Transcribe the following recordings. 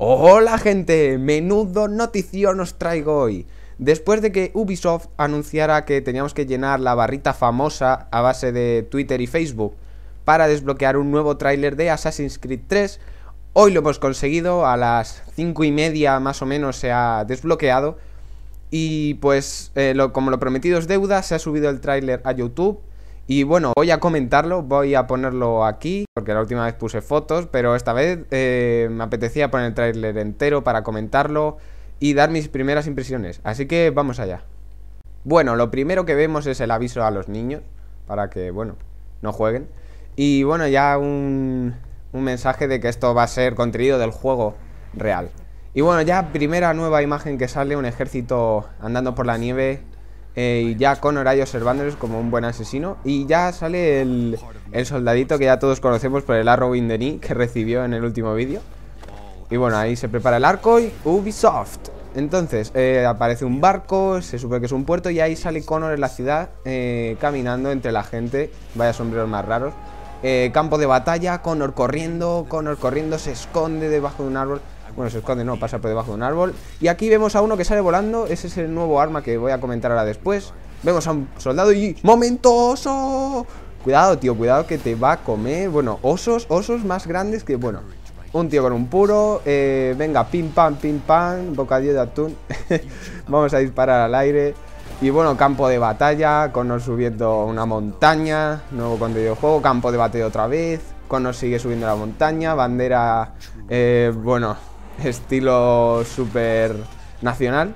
Hola gente, menudo notición os traigo hoy. Después de que Ubisoft anunciara que teníamos que llenar la barrita famosa a base de Twitter y Facebook para desbloquear un nuevo tráiler de Assassin's Creed 3, hoy lo hemos conseguido, a las 5 y media más o menos se ha desbloqueado y pues eh, como lo prometido es deuda, se ha subido el tráiler a YouTube y bueno, voy a comentarlo, voy a ponerlo aquí, porque la última vez puse fotos, pero esta vez eh, me apetecía poner el trailer entero para comentarlo y dar mis primeras impresiones. Así que vamos allá. Bueno, lo primero que vemos es el aviso a los niños, para que, bueno, no jueguen. Y bueno, ya un, un mensaje de que esto va a ser contenido del juego real. Y bueno, ya primera nueva imagen que sale, un ejército andando por la nieve eh, y ya Connor ahí observándoles como un buen asesino. Y ya sale el, soldadito que ya todos conocemos por el Arrow in the que recibió en el último vídeo. Y bueno, ahí se prepara el arco y Ubisoft. Entonces, eh, aparece un barco, se supe que es un puerto y ahí sale Connor en la ciudad eh, caminando entre la gente. Vaya sombreros más raros. campo de batalla, Connor corriendo, Connor corriendo, se esconde debajo de un árbol. Bueno, se esconde, no, pasa por debajo de un árbol Y aquí vemos a uno que sale volando Ese es el nuevo arma que voy a comentar ahora después Vemos a un soldado y... momentoso Cuidado, tío, cuidado que te va a comer Bueno, osos, osos más grandes que... Bueno, un tío con un puro eh, Venga, pim pam, pim pam Bocadillo de atún Vamos a disparar al aire y bueno, campo de batalla, Connor subiendo una montaña, nuevo contenido de juego, campo de batalla otra vez, Connor sigue subiendo la montaña, bandera, eh, bueno, estilo super nacional.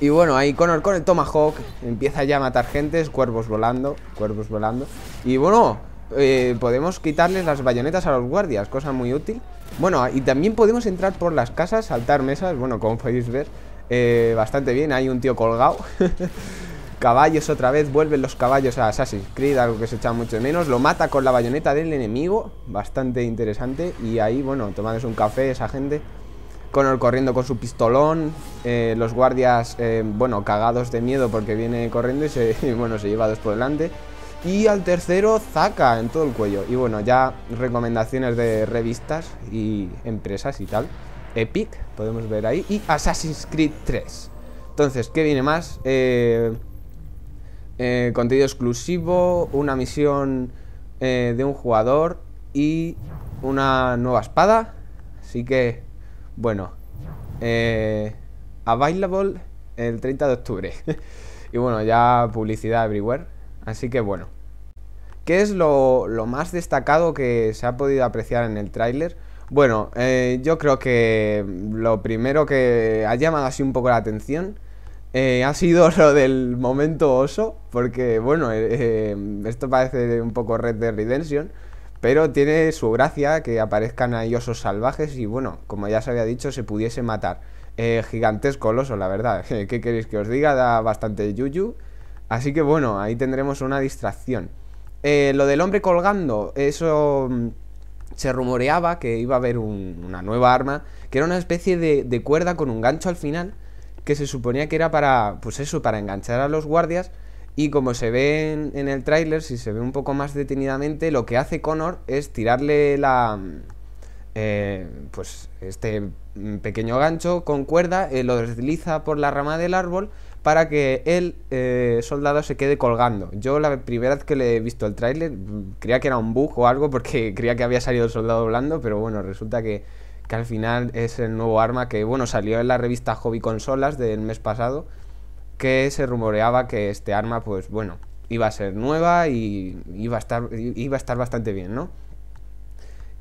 Y bueno, ahí Connor con el Tomahawk empieza ya a matar gentes, cuervos volando, cuervos volando. Y bueno, eh, podemos quitarles las bayonetas a los guardias, cosa muy útil. Bueno, y también podemos entrar por las casas, saltar mesas, bueno, como podéis ver, eh, bastante bien, hay un tío colgado. Caballos otra vez, vuelven los caballos a Assassin's Creed, algo que se echa mucho menos. Lo mata con la bayoneta del enemigo, bastante interesante. Y ahí, bueno, tomándose un café esa gente. Connor corriendo con su pistolón, eh, los guardias, eh, bueno, cagados de miedo porque viene corriendo y se, bueno, se lleva dos por delante. Y al tercero, Zaca en todo el cuello. Y bueno, ya recomendaciones de revistas y empresas y tal. Epic, podemos ver ahí. Y Assassin's Creed 3. Entonces, ¿qué viene más? Eh, eh, contenido exclusivo, una misión eh, de un jugador y una nueva espada. Así que, bueno, eh, available el 30 de octubre. y bueno, ya publicidad everywhere. Así que bueno. ¿Qué es lo, más destacado que se ha podido apreciar en el tráiler? Bueno, yo creo que lo primero que ha llamado así un poco la atención eh, ha sido lo del momento oso, porque bueno, eh, eh, esto parece un poco Red de Redemption, pero tiene su gracia que aparezcan ahí osos salvajes y bueno, como ya se había dicho, se pudiese matar. gigantesco el oso, la verdad. ¿Qué queréis que os diga? Da bastante yuyu. Así que bueno, ahí tendremos una distracción. lo del hombre colgando, eso mm, se rumoreaba que iba a haber una nueva arma, que era una especie de, cuerda con un gancho al final, que se suponía que era para, pues eso, para enganchar a los guardias. Y como se ve en, el tráiler, si se ve un poco más detenidamente, lo que hace Connor es tirarle la... Eh, pues este pequeño gancho con cuerda, eh, lo desliza por la rama del árbol para que el eh, soldado se quede colgando. Yo la primera vez que le he visto el tráiler mm, creía que era un bug o algo porque creía que había salido el soldado blando, pero bueno, resulta que, que al final es el nuevo arma que, bueno, salió en la revista Hobby Consolas del mes pasado, que se rumoreaba que este arma, pues bueno, iba a ser nueva y iba a estar, bastante bien, ¿no?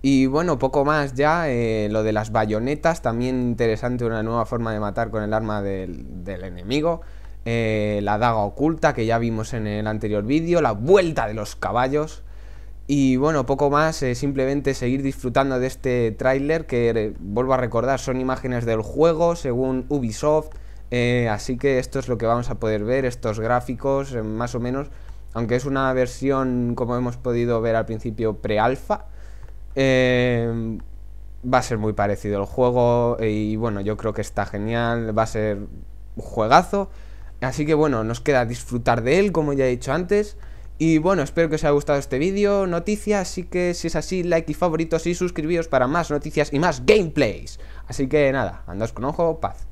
Y bueno, poco más ya, eh, lo de las bayonetas, también interesante una nueva forma de matar con el arma del, enemigo, eh, la daga oculta que ya vimos en el anterior vídeo, la vuelta de los caballos, y bueno, poco más, eh, simplemente seguir disfrutando de este tráiler que, eh, vuelvo a recordar, son imágenes del juego según Ubisoft. Eh, así que esto es lo que vamos a poder ver, estos gráficos más o menos, aunque es una versión como hemos podido ver al principio pre-alfa. va a ser muy parecido el juego y bueno, yo creo que está genial, va a ser un juegazo. Así que bueno, nos queda disfrutar de él, como ya he dicho antes. Y bueno, espero que os haya gustado este vídeo, noticias, así que si es así, like y favoritos y suscribíos para más noticias y más gameplays. Así que nada, andaos con ojo, paz.